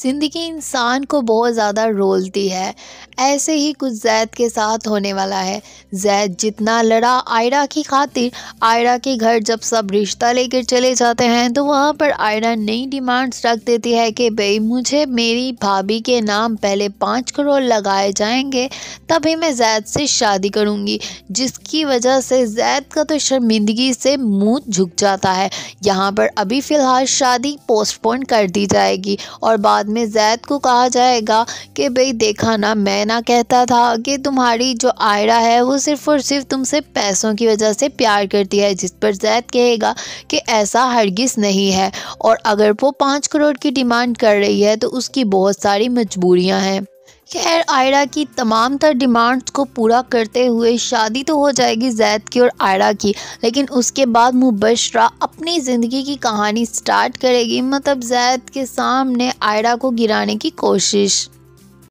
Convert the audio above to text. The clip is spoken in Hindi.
ज़िंदगी इंसान को बहुत ज़्यादा रोलती है ऐसे ही कुछ जैद के साथ होने वाला है जैद जितना लड़ा आयरा की खातिर आयरा के घर जब सब रिश्ता लेकर चले जाते हैं तो वहाँ पर आयरा नई डिमांड्स रख देती है कि भाई मुझे मेरी भाभी के नाम पहले पाँच करोड़ लगाए जाएंगे तभी मैं जैद से शादी करूँगी जिसकी वजह से जैद का तो शर्मिंदगी से मुँह झुक जाता है यहाँ पर अभी फ़िलहाल शादी पोस्टपोन कर दी जाएगी और बाद बाद में जैद को कहा जाएगा कि भाई देखा ना मैं ना कहता था कि तुम्हारी जो आयरा है वो सिर्फ और सिर्फ तुमसे पैसों की वजह से प्यार करती है जिस पर जैद कहेगा कि ऐसा हरगिस नहीं है और अगर वो पाँच करोड़ की डिमांड कर रही है तो उसकी बहुत सारी मजबूरियाँ हैं खैर आयरा की तमाम तर डिमांड्स को पूरा करते हुए शादी तो हो जाएगी जैद की और आयरा की लेकिन उसके बाद मुबशरा अपनी ज़िंदगी की कहानी स्टार्ट करेगी मतलब जैद के सामने आयरा को गिराने की कोशिश